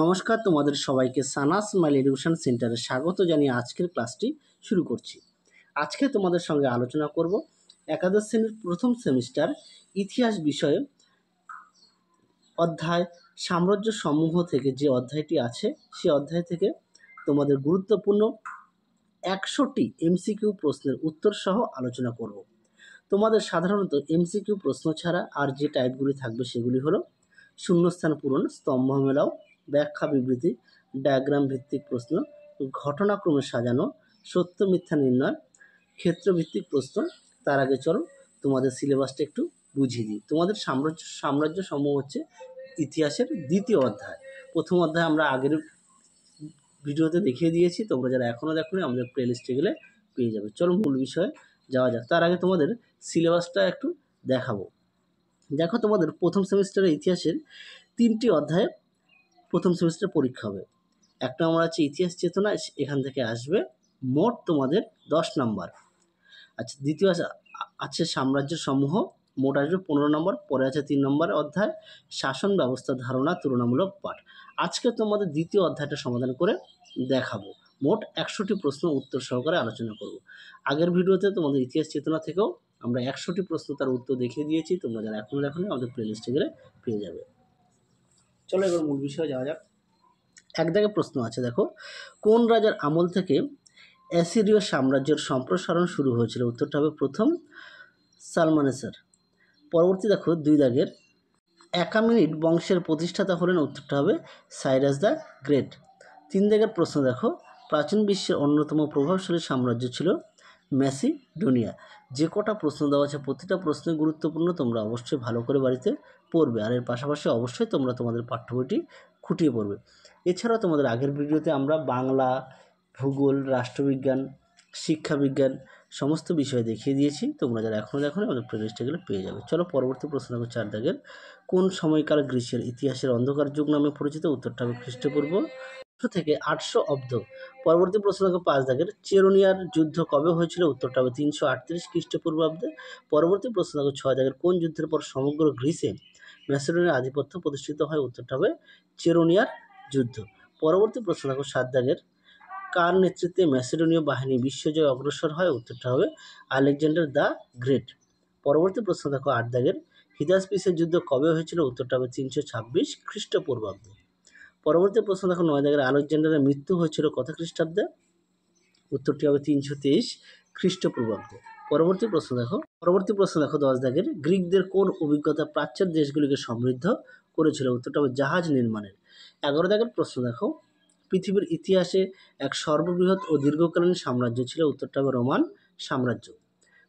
নমস্কার তোমাদের সবাইকে সানাস মাইল এডুকেশন সেন্টারে স্বাগত জানিয়ে আজকের ক্লাসটি শুরু করছি আজকে তোমাদের সঙ্গে আলোচনা করব একাদশ শ্রেণীর প্রথম সেমিস্টার ইতিহাস বিষয়ে অধ্যায় সাম্রাজ্য সমূহ থেকে যে অধ্যায়টি আছে সে অধ্যায় থেকে তোমাদের গুরুত্বপূর্ণ একশোটি এমসিকিউ প্রশ্নের উত্তর সহ আলোচনা করব তোমাদের সাধারণত এমসিকিউ প্রশ্ন ছাড়া আর যে টাইপগুলি থাকবে সেগুলি হলো শূন্যস্থান পূরণ স্তম্ভ মেলাও ব্যাখ্যা বিবৃতি ডায়াগ্রাম ভিত্তিক প্রশ্ন ঘটনাক্রমে সাজানো সত্য মিথ্যা নির্ণয় ক্ষেত্রভিত্তিক প্রশ্ন তার আগে চলো তোমাদের সিলেবাসটা একটু বুঝিয়ে দিই তোমাদের সাম্রাজ্য সাম্রাজ্য সমূহ হচ্ছে ইতিহাসের দ্বিতীয় অধ্যায় প্রথম অধ্যায় আমরা আগের ভিডিওতে দেখিয়ে দিয়েছি তোমরা যারা এখনও দেখো আমাদের প্লে লিস্টে গেলে পেয়ে যাবে চলো মূল বিষয়ে যাওয়া যাক তার আগে তোমাদের সিলেবাসটা একটু দেখাবো দেখো তোমাদের প্রথম সেমিস্টারের ইতিহাসের তিনটি অধ্যায়ে প্রথম সেমিস্টার পরীক্ষা হবে এক নম্বর আছে ইতিহাস চেতনা এখান থেকে আসবে মোট তোমাদের দশ নম্বর আচ্ছা দ্বিতীয় আছে সাম্রাজ্য সমূহ মোট আসবে পনেরো নম্বর পরে আছে তিন নম্বর অধ্যায় শাসন ব্যবস্থা ধারণা তুলনামূলক পাঠ আজকে তোমাদের দ্বিতীয় অধ্যায়টা সমাধান করে দেখাবো মোট একশোটি প্রশ্ন উত্তর সহকারে আলোচনা করব আগের ভিডিওতে তোমাদের ইতিহাস চেতনা থেকেও আমরা একশোটি প্রশ্ন তার উত্তর দেখিয়ে দিয়েছি তোমরা যারা এখনও দেখো আমাদের প্লেলিস্টে গেলে পেয়ে যাবে চলো এবার মূল বিষয়ে যাওয়া যাক এক দাগে প্রশ্ন আছে দেখো কোন রাজার আমল থেকে অ্যাসিরীয় সাম্রাজ্যের সম্প্রসারণ শুরু হয়েছিল উত্তরটা হবে প্রথম সালমানেসের পরবর্তী দেখো দুই দাগের একা মিনিট বংশের প্রতিষ্ঠাতা হলেন উত্তরটা হবে সাইরাস দ্য গ্রেট তিন দাগের প্রশ্ন দেখো প্রাচীন বিশ্বের অন্যতম প্রভাবশালী সাম্রাজ্য ছিল ম্যাসিডোনিয়া যে কটা প্রশ্ন দেওয়া আছে প্রতিটা প্রশ্ন গুরুত্বপূর্ণ তোমরা অবশ্যই ভালো করে বাড়িতে পড়বে আর এর পাশাপাশি অবশ্যই তোমরা তোমাদের পাঠ্য বইটি খুঁটিয়ে পড়বে এছাড়াও তোমাদের আগের ভিডিওতে আমরা বাংলা ভূগোল রাষ্ট্রবিজ্ঞান শিক্ষাবিজ্ঞান সমস্ত বিষয় দেখিয়ে দিয়েছি তোমরা যারা এখনও দেখো আমাদের প্লেলিস্টে গেলে পেয়ে যাবে চলো পরবর্তী প্রশ্ন হবে চার দাগের কোন সময়কাল গ্রীষ্মের ইতিহাসের অন্ধকার যুগ নামে পরিচিত উত্তরটা হবে খ্রিস্টপূর্ব থেকে আটশো অব্দ পরবর্তী প্রশ্ন হবে পাঁচ দাগের চেরোনিয়ার যুদ্ধ কবে হয়েছিল উত্তরটা হবে তিনশো আটত্রিশ খ্রিস্টপূর্বাব্দে পরবর্তী প্রশ্ন হবে ছয় দাগের কোন যুদ্ধের পর সমগ্র গ্রীসে ম্যাসেডোনিয়ার আধিপত্য প্রতিষ্ঠিত হয় উত্তরটা হবে চেরোনিয়ার যুদ্ধ পরবর্তী প্রশ্ন দেখো সাত কার নেতৃত্বে ম্যাসেডোনীয় বাহিনী বিশ্বজয় অগ্রসর হয় উত্তরটা হবে আলেকজান্ডার দ্য গ্রেট পরবর্তী প্রশ্ন দেখো আটদাগের হিদাস হিদাসপিসের যুদ্ধ কবে হয়েছিল উত্তরটা হবে তিনশো ছাব্বিশ খ্রিস্টপূর্বাব্দে পরবর্তী প্রশ্ন দেখো নয় দাগের আলেকজান্ডারের মৃত্যু হয়েছিল কত খ্রিস্টাব্দে উত্তরটি হবে তিনশো তেইশ খ্রিস্টপূর্বাব্দে পরবর্তী প্রশ্ন দেখো পরবর্তী প্রশ্ন দেখো দশ দাগের গ্রিকদের কোন অভিজ্ঞতা প্রাচ্যের দেশগুলিকে সমৃদ্ধ করেছিল উত্তরটা হবে জাহাজ নির্মাণের এগারো দাগের প্রশ্ন দেখো পৃথিবীর ইতিহাসে এক সর্ববৃহৎ ও দীর্ঘকালীন সাম্রাজ্য ছিল উত্তরটা হবে রোমান সাম্রাজ্য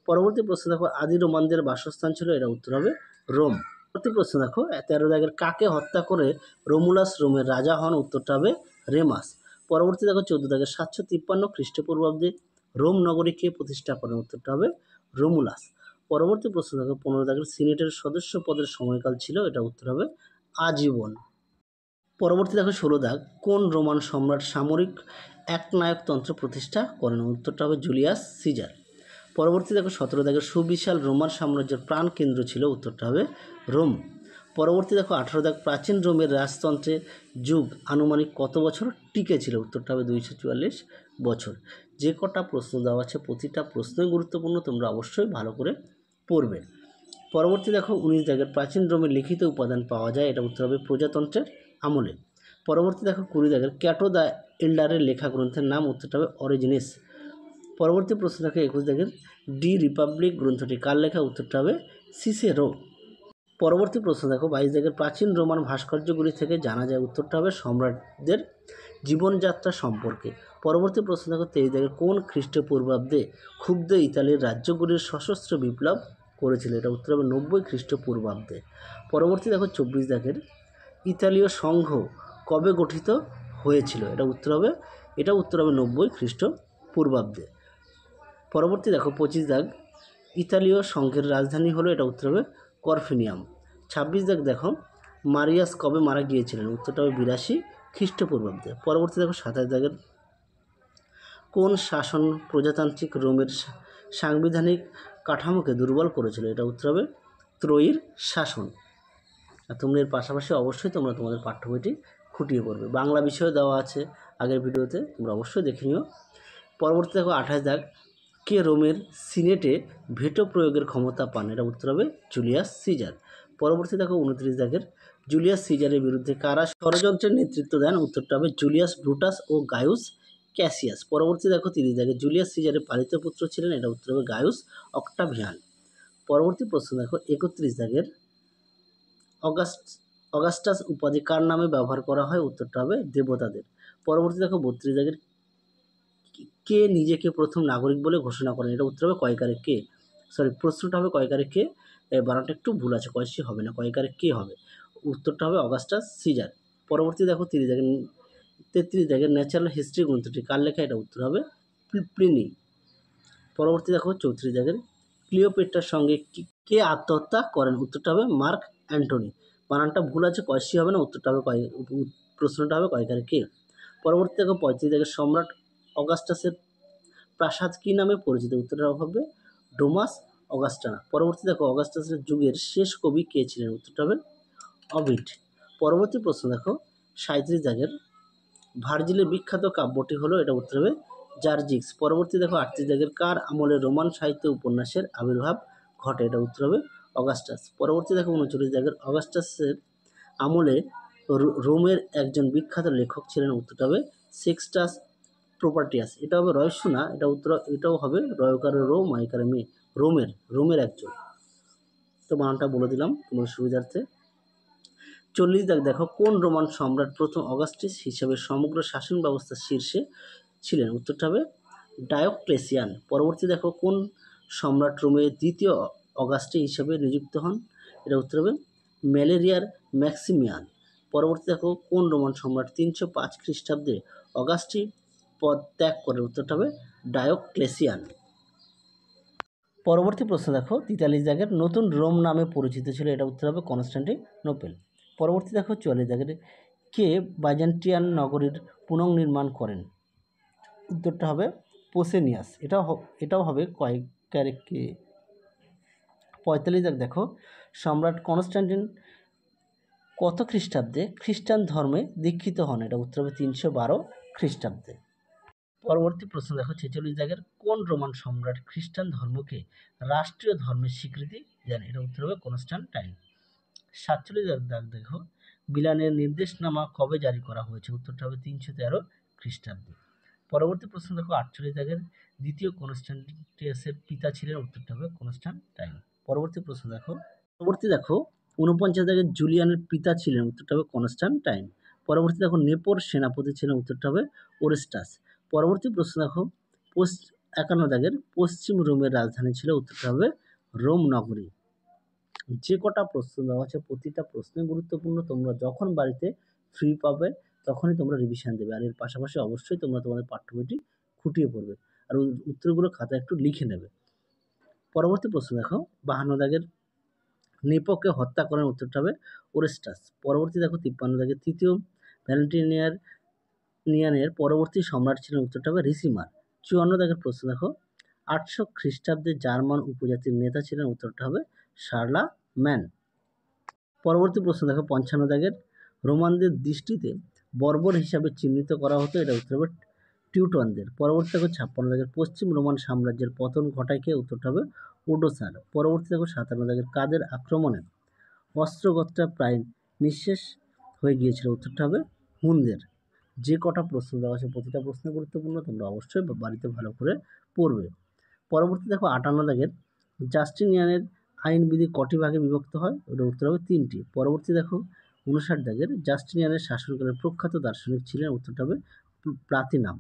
পরবর্তী প্রশ্ন দেখো আদি রোমানদের বাসস্থান ছিল এরা উত্তর হবে রোম পরবর্তী প্রশ্ন দেখো তেরো দাগের কাকে হত্যা করে রোমুলাস রোমের রাজা হন উত্তরটা হবে রেমাস পরবর্তী দেখো চোদ্দ দাগের সাতশো তিপ্পান্ন খ্রিস্টপূর্বাব্দে রোম নগরীকে প্রতিষ্ঠা করেন উত্তরটা হবে রোমুলাস পরবর্তী প্রশ্ন থাকে পনেরো তারিখের সিনেটের সদস্য পদের সময়কাল ছিল এটা উত্তর হবে আজীবন পরবর্তী দেখো ষোলো দাগ কোন রোমান সম্রাট সামরিক একনায়কতন্ত্র প্রতিষ্ঠা করেন উত্তরটা হবে জুলিয়াস সিজার পরবর্তী দেখো সতেরো দাগের সুবিশাল রোমান সাম্রাজ্যের প্রাণ কেন্দ্র ছিল উত্তরটা হবে রোম পরবর্তী দেখো আঠেরো দাগ প্রাচীন রোমের রাজতন্ত্রের যুগ আনুমানিক কত বছর টিকে ছিল উত্তরটা হবে দুইশো চুয়াল্লিশ বছর যে কটা প্রশ্ন দেওয়া আছে প্রতিটা প্রশ্নই গুরুত্বপূর্ণ তোমরা অবশ্যই ভালো করে পড়বে পরবর্তী দেখো উনিশ দাগের প্রাচীন রোমের লিখিত উপাদান পাওয়া যায় এটা উত্তর হবে প্রজাতন্ত্রের আমলে পরবর্তী দেখো কুড়ি দাগের ক্যাটো দ্য এল্ডারের লেখা গ্রন্থের নাম উত্তরটা হবে অরিজিনিস পরবর্তী প্রশ্ন দেখো একুশ দাগের ডি রিপাবলিক গ্রন্থটি কার লেখা উত্তরটা হবে সিসেরো পরবর্তী প্রশ্ন দেখো বাইশ দাগের প্রাচীন রোমান ভাস্কর্যগুলি থেকে জানা যায় উত্তরটা হবে সম্রাটদের জীবনযাত্রা সম্পর্কে পরবর্তী প্রশ্ন দেখো তেইশ দেখে কোন খ্রিস্টপূর্বাব্দে ক্ষুব্ধ ইতালির রাজ্যগুলির সশস্ত্র বিপ্লব করেছিল এটা উত্তর হবে নব্বই খ্রিস্টপূর্বাব্দে পরবর্তী দেখো চব্বিশ দাগের ইতালীয় সংঘ কবে গঠিত হয়েছিল এটা উত্তর হবে এটা উত্তর হবে নব্বই খ্রিস্টপূর্বাব্দে পরবর্তী দেখো পঁচিশ দাগ ইতালীয় সংঘের রাজধানী হলো এটা উত্তর হবে করফিনিয়াম ছাব্বিশ দাগ দেখো মারিয়াস কবে মারা গিয়েছিলেন উত্তরটা হবে বিরাশি খ্রিস্টপূর্বাব্দে পরবর্তী দেখো সাতাশ দাগের কোন শাসন প্রজাতান্ত্রিক রোমের সাংবিধানিক কাঠামোকে দুর্বল করেছিল এটা উত্তর হবে ত্রয়ীর শাসন আর তোমরা এর পাশাপাশি অবশ্যই তোমরা তোমাদের পাঠ্য বইটি খুঁটিয়ে পড়বে বাংলা বিষয়ে দেওয়া আছে আগের ভিডিওতে তোমরা অবশ্যই দেখে নিও পরবর্তী দেখো আঠাশ দাগ কে রোমের সিনেটে ভেটো প্রয়োগের ক্ষমতা পান এটা উত্তর হবে জুলিয়াস সিজার পরবর্তী দেখো উনত্রিশ দাগের জুলিয়াস সিজারের বিরুদ্ধে কারা ষড়যন্ত্রের নেতৃত্ব দেন উত্তরটা হবে জুলিয়াস ব্রুটাস ও গায়ুস ক্যাসিয়াস পরবর্তী দেখো তিরিশ দেখে জুলিয়াস সিজারের পালিত পুত্র ছিলেন এটা উত্তর হবে গায়ুস অক্টাভিয়ান পরবর্তী প্রশ্ন দেখো একত্রিশ দাগের অগাস্ট অগাস্টাস উপাধি কার নামে ব্যবহার করা হয় উত্তরটা হবে দেবতাদের পরবর্তী দেখো বত্রিশ দাগের কে নিজেকে প্রথম নাগরিক বলে ঘোষণা করেন এটা উত্তর হবে কয়কারে কে সরি প্রশ্নটা হবে কয়কারে কে বারোটা একটু ভুল আছে কয়সি হবে না কয়কারে কে হবে উত্তরটা হবে অগাস্টাস সিজার পরবর্তী দেখো তিরিশ দেখেন তেত্রিশ দেখেন ন্যাচারাল হিস্ট্রি গ্রন্থটি কার লেখা এটা উত্তর হবে প্লিনি পরবর্তী দেখো চৌত্রিশ দেখেন ক্লিওপেট্রার সঙ্গে কে আত্মহত্যা করেন উত্তরটা হবে মার্ক অ্যান্টনি বানানটা ভুল আছে কয়সি হবে না উত্তরটা হবে কয় প্রশ্নটা হবে কয়কারে কে পরবর্তী দেখো পঁয়ত্রিশ দেখে সম্রাট অগাস্টাসের প্রাসাদ কী নামে পরিচিত উত্তরটা হবে ডোমাস অগাস্টানা পরবর্তী দেখো অগাস্টাসের যুগের শেষ কবি কে ছিলেন উত্তরটা হবে অবিট পরবর্তী প্রশ্ন দেখো সাঁত্রিশ দাগের ভার্জিলের বিখ্যাত কাব্যটি হলো এটা উত্তর হবে জার্জিক্স পরবর্তী দেখো আটত্রিশ দাগের কার আমলে রোমান সাহিত্য উপন্যাসের আবির্ভাব ঘটে এটা উত্তর হবে অগাস্টাস পরবর্তী দেখো উনচল্লিশ দাগের অগাস্টাসের আমলে রোমের একজন বিখ্যাত লেখক ছিলেন উত্তরটা হবে সিক্সটাস প্রপার্টিয়াস এটা হবে রহস্য না এটা উত্তর এটাও হবে রয়কারের রো মাইকারের মেয়ে রোমের রোমের একজন তো বানানটা বলে দিলাম তোমার সুবিধার্থে চল্লিশ দাগ দেখো কোন রোমান সম্রাট প্রথম অগাস্টিস হিসেবে সমগ্র শাসন ব্যবস্থার শীর্ষে ছিলেন উত্তরটা হবে ডায়োক্লেসিয়ান পরবর্তী দেখো কোন সম্রাট রোমের দ্বিতীয় অগাস্টে হিসেবে নিযুক্ত হন এটা উত্তর হবে ম্যালেরিয়ার ম্যাক্সিমিয়ান পরবর্তী দেখো কোন রোমান সম্রাট তিনশো পাঁচ খ্রিস্টাব্দে অগাস্টি পদ ত্যাগ করে উত্তরটা হবে ডায়োক্লেসিয়ান পরবর্তী প্রশ্ন দেখো তিতাল্লিশ জায়গার নতুন রোম নামে পরিচিত ছিল এটা উত্তর হবে কনস্ট্যান্টিনোপেল পরবর্তী দেখো চলে দেখে কে বাইজেন্টিয়ান নগরীর পুনর্নির্মাণ করেন উত্তরটা হবে পোসেনিয়াস এটাও এটাও হবে কয়েক ক্যারেককে পঁয়তাল্লিশ দেখো সম্রাট কনস্ট্যান্টিন কত খ্রিস্টাব্দে খ্রিস্টান ধর্মে দীক্ষিত হন এটা উত্তর হবে তিনশো বারো খ্রিস্টাব্দে পরবর্তী প্রশ্ন দেখো ছেচল্লিশ দাগের কোন রোমান সম্রাট খ্রিস্টান ধর্মকে রাষ্ট্রীয় ধর্মের স্বীকৃতি দেন এটা উত্তর হবে কনস্ট্যান্টাইন সাতচল্লিশ দাগ দেখো বিলানের নির্দেশনামা কবে জারি করা হয়েছে উত্তরটা হবে তিনশো তেরো খ্রিস্টাব্দে পরবর্তী প্রশ্ন দেখো আটচল্লিশ দাগের দ্বিতীয় কনস্টান্টিয়াসের পিতা ছিলেন উত্তরটা হবে টাইম পরবর্তী প্রশ্ন দেখো পরবর্তী দেখো ঊনপঞ্চাশ দাগের জুলিয়ানের পিতা ছিলেন উত্তরটা হবে টাইম পরবর্তী দেখো নেপোর সেনাপতি ছিলেন উত্তরটা হবে ওরেস্টাস পরবর্তী প্রশ্ন দেখো পোস্ট একান্ন দাগের পশ্চিম রোমের রাজধানী ছিল উত্তরটা হবে রোম নগরী যে কটা প্রশ্ন দেওয়া আছে প্রতিটা প্রশ্নে গুরুত্বপূর্ণ তোমরা যখন বাড়িতে ফ্রি পাবে তখনই তোমরা রিভিশন দেবে আর এর পাশাপাশি অবশ্যই তোমরা তোমাদের পাঠ্যবইটি খুঁটিয়ে পড়বে আর উত্তরগুলো খাতা একটু লিখে নেবে পরবর্তী প্রশ্ন দেখো বাহান্ন দাগের নেপককে হত্যা করার উত্তরটা হবে ওরেস্টাস পরবর্তী দেখো তিপ্পান্ন দাগের তৃতীয় ভ্যালেন্টিনিয়ার নিয়ানের পরবর্তী সম্রাট ছিলেন উত্তরটা হবে রিসিমার চুয়ান্ন দাগের প্রশ্ন দেখো আটশো খ্রিস্টাব্দে জার্মান উপজাতির নেতা ছিলেন উত্তরটা হবে শার্লা ম্যান পরবর্তী প্রশ্ন দেখো পঞ্চান্ন দাগের রোমানদের দৃষ্টিতে বর্বর হিসাবে চিহ্নিত করা হতো এটা উত্তর হবে টিউটনদের পরবর্তী দেখো ছাপ্পান্ন দাগের পশ্চিম রোমান সাম্রাজ্যের পতন ঘটায় কে উত্তরটা হবে ওডোসার পরবর্তী দেখো সাতান্ন দাগের কাদের আক্রমণে অস্ত্রগতটা প্রায় নিঃশেষ হয়ে গিয়েছিল উত্তরটা হবে হুনদের যে কটা প্রশ্ন দেওয়া আছে প্রতিটা প্রশ্ন গুরুত্বপূর্ণ তোমরা অবশ্যই বাড়িতে ভালো করে পড়বে পরবর্তী দেখো আটান্ন দাগের জাস্টিনিয়ানের আইন বিধি কটি ভাগে বিভক্ত হয় ওটা উত্তর হবে তিনটি পরবর্তী দেখো উনষাট দাগের জাস্টিনিয়ানের শাসনকালের প্রখ্যাত দার্শনিক ছিলেন উত্তরটা হবে প্লাতিনাম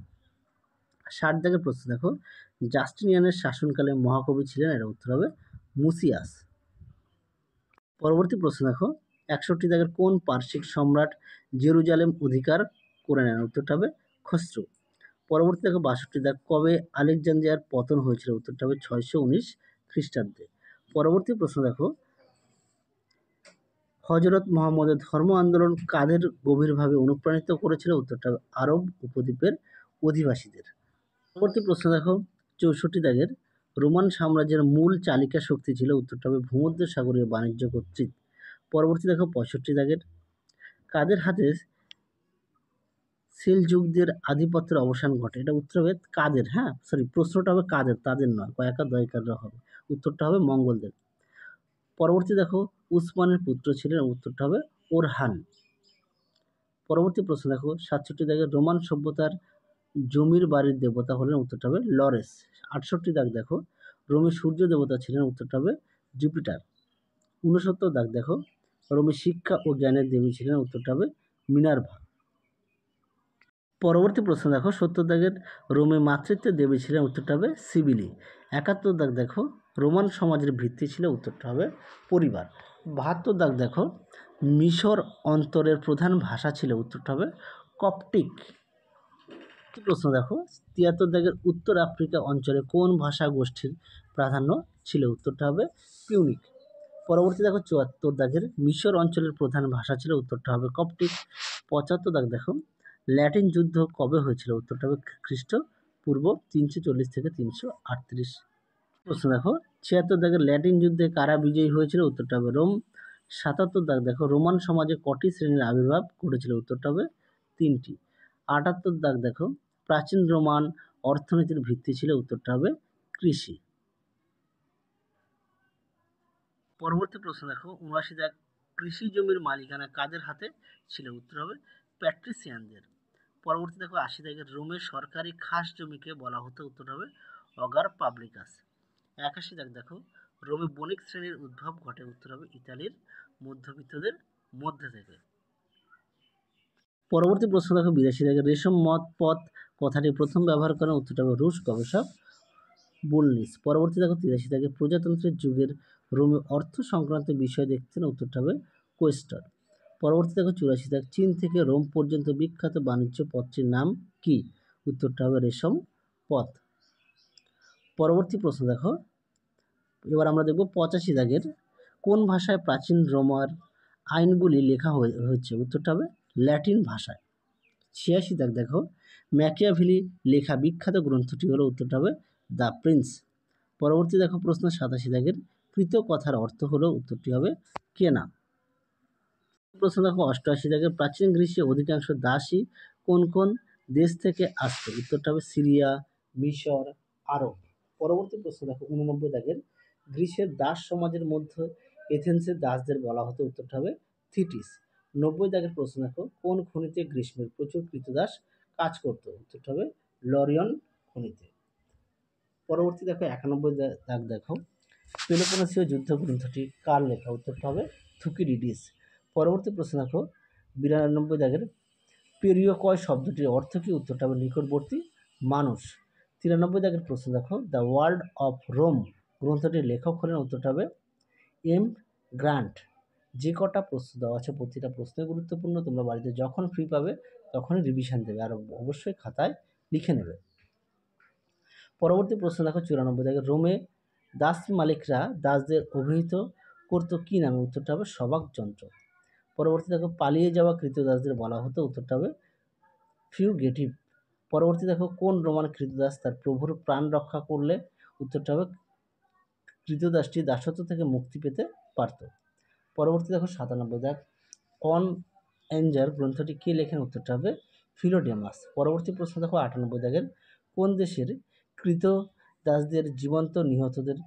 ষাট দাগের প্রশ্ন দেখো জাস্টিনিয়ানের শাসনকালে মহাকবি ছিলেন এটা উত্তর হবে মুসিয়াস পরবর্তী প্রশ্ন দেখো একষট্টি দাগের কোন পার্শ্বিক সম্রাট জেরুজালেম অধিকার করে নেন উত্তরটা হবে খসরু পরবর্তী দেখো বাষট্টি দাগ কবে আলেকজান্দ্রিয়ার পতন হয়েছিল উত্তরটা হবে ছয়শো উনিশ খ্রিস্টাব্দে পরবর্তী প্রশ্ন দেখো হজরত মোহাম্মদের ধর্ম আন্দোলন কাদের গভীরভাবে অনুপ্রাণিত করেছিল উত্তরটা আরব উপদ্বীপের অধিবাসীদের পরবর্তী প্রশ্ন দেখো চৌষট্টি দাগের রোমান সাম্রাজ্যের মূল চালিকা শক্তি ছিল উত্তরটা হবে ভূমধ্য সাগরীয় বাণিজ্য কর্তৃক পরবর্তী দেখো পঁয়ষট্টি দাগের কাদের হাতে যুগদের আধিপত্যের অবসান ঘটে এটা উত্তর হবে কাদের হ্যাঁ সরি প্রশ্নটা হবে কাদের তাদের নয় কয়েকার দয়কাররা হবে উত্তরটা হবে মঙ্গলদেব পরবর্তী দেখো উসমানের পুত্র ছিলেন উত্তরটা হবে ওরহান পরবর্তী প্রশ্ন দেখো সাতষট্টি দাগে রোমান সভ্যতার জমির বাড়ির দেবতা হলেন উত্তরটা হবে লরেস আটষট্টি দাগ দেখো রোমে সূর্য দেবতা ছিলেন উত্তরটা হবে জুপিটার উনসত্তর দাগ দেখো রোমে শিক্ষা ও জ্ঞানের দেবী ছিলেন উত্তরটা হবে মিনার্ভা পরবর্তী প্রশ্ন দেখো সত্তর দাগের রোমে মাতৃত্বের দেবী ছিলেন উত্তরটা হবে সিবিলি একাত্তর দাগ দেখো রোমান সমাজের ভিত্তি ছিল উত্তরটা হবে পরিবার বাহাত্তর দাগ দেখো মিশর অন্তরের প্রধান ভাষা ছিল উত্তরটা হবে কপটিক প্রশ্ন দেখো তিয়াত্তর দাগের উত্তর আফ্রিকা অঞ্চলে কোন ভাষা গোষ্ঠীর প্রাধান্য ছিল উত্তরটা হবে পিউনিক পরবর্তী দেখো চুয়াত্তর দাগের মিশর অঞ্চলের প্রধান ভাষা ছিল উত্তরটা হবে কপটিক পঁচাত্তর দাগ দেখো ল্যাটিন যুদ্ধ কবে হয়েছিল উত্তরটা হবে খ্রিস্টপূর্ব তিনশো চল্লিশ থেকে তিনশো আটত্রিশ প্রশ্ন দেখো ছিয়াত্তর দাগের ল্যাটিন যুদ্ধে কারা বিজয়ী হয়েছিল উত্তরটা হবে রোম সাতাত্তর দাগ দেখো রোমান সমাজে কটি শ্রেণীর আবির্ভাব ঘটেছিল উত্তরটা হবে তিনটি আটাত্তর দাগ দেখো প্রাচীন রোমান অর্থনীতির ভিত্তি ছিল উত্তরটা হবে কৃষি পরবর্তী প্রশ্ন দেখো উনআশি দাগ কৃষি জমির মালিকানা কাদের হাতে ছিল উত্তর হবে প্যাট্রিসিয়ানদের পরবর্তী দেখো আশি দাগের রোমের সরকারি খাস জমিকে বলা হতো উত্তর হবে অগার পাবলিকাস একাশি দাগ দেখো রোমে বণিক শ্রেণীর উদ্ভব ঘটে উত্তর হবে ইতালির মধ্যবিত্তদের মধ্যে থেকে পরবর্তী প্রশ্ন দেখো বিদেশি থেকে রেশম মত পথ কথাটি প্রথম ব্যবহার করেন উত্তরটা হবে রুশ গবেষক বুলনিস পরবর্তী দেখো তিরাশি থেকে প্রজাতন্ত্রের যুগের রোমে অর্থ সংক্রান্ত বিষয় দেখতেন উত্তরটা হবে কোয়েস্টার পরবর্তী দেখো চুরাশি থেকে চীন থেকে রোম পর্যন্ত বিখ্যাত বাণিজ্য পথটির নাম কি উত্তরটা হবে রেশম পথ পরবর্তী প্রশ্ন দেখো এবার আমরা দেখব পঁচাশি দাগের কোন ভাষায় প্রাচীন রোমার আইনগুলি লেখা হয়েছে উত্তরটা হবে ল্যাটিন ভাষায় ছিয়াশি দাগ দেখো ম্যাকিয়াভিলি লেখা বিখ্যাত গ্রন্থটি হলো উত্তরটা হবে দ্য প্রিন্স পরবর্তী দেখো প্রশ্ন সাতাশি দাগের কৃত কথার অর্থ হলো উত্তরটি হবে কেনা প্রশ্ন দেখো অষ্টআশি দাগের প্রাচীন গ্রীষ্মে অধিকাংশ দাসী কোন কোন দেশ থেকে আসতো উত্তরটা হবে সিরিয়া মিশর আরব পরবর্তী প্রশ্ন দেখো উননব্বই দাগের গ্রীষের দাস সমাজের মধ্যে এথেন্সের দাসদের বলা হতো উত্তরটা হবে থিটিস নব্বই দাগের প্রশ্ন দেখো কোন খনিতে গ্রীষ্মের প্রচুর কৃতদাস কাজ করতো উত্তরটা হবে লরিয়ন খনিতে পরবর্তী দেখো একানব্বই দাগ দেখো পেলোপনাসীয় যুদ্ধ গ্রন্থটি কার লেখা উত্তরটা হবে থুকিরিডিস পরবর্তী প্রশ্ন দেখো বিরানব্বই দাগের পেরিয়কয় শব্দটির অর্থ কি উত্তরটা হবে নিকটবর্তী মানুষ তিরানব্বই দাগের প্রশ্ন দেখো দ্য ওয়ার্ল্ড অফ রোম গ্রন্থটির লেখক হলেন উত্তরটা হবে এম গ্রান্ট যে কটা প্রশ্ন দেওয়া আছে প্রতিটা প্রশ্ন গুরুত্বপূর্ণ তোমরা বাড়িতে যখন ফ্রি পাবে তখনই রিভিশন দেবে আর অবশ্যই খাতায় লিখে নেবে পরবর্তী প্রশ্ন দেখো চুরানব্বই থেকে রোমে দাস মালিকরা দাসদের অভিহিত করতো কী নামে উত্তরটা হবে সবাক যন্ত্র পরবর্তী দেখো পালিয়ে যাওয়া কৃত দাসদের বলা হতো উত্তরটা হবে ফিউগেটিভ পরবর্তী দেখো কোন রোমান কৃতদাস তার প্রভুর প্রাণ রক্ষা করলে উত্তরটা হবে কৃতদাসটি দাসত্ব থেকে মুক্তি পেতে পারত পরবর্তী দেখো সাতানব্বই দেখ কন এঞ্জার গ্রন্থটি কে লেখেন উত্তরটা হবে ফিলোডেমাস পরবর্তী প্রশ্ন দেখো আটানব্বই দেখেন কোন দেশের কৃত দাসদের জীবন্ত নিহতদের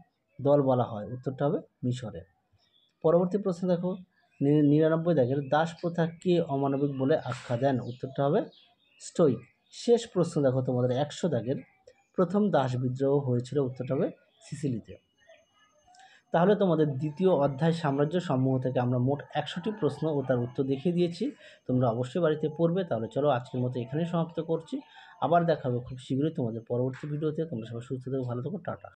দল বলা হয় উত্তরটা হবে মিশরের পরবর্তী প্রশ্ন দেখো নিরানব্বই দাগের দাস প্রথা কে অমানবিক বলে আখ্যা দেন উত্তরটা হবে স্টোইক শেষ প্রশ্ন দেখো তোমাদের একশো দাগের প্রথম দাস বিদ্রোহ হয়েছিল উত্তরটা হবে সিসিলিতে তাহলে তোমাদের দ্বিতীয় অধ্যায় সাম্রাজ্য সমূহ থেকে আমরা মোট একশোটি প্রশ্ন ও তার উত্তর দেখিয়ে দিয়েছি তোমরা অবশ্যই বাড়িতে পড়বে তাহলে চলো আজকের মতো এখানেই সমাপ্ত করছি আবার দেখাবো খুব শীঘ্রই তোমাদের পরবর্তী ভিডিওতে তোমরা সবাই সুস্থ থেকো ভালো থাকো টাটা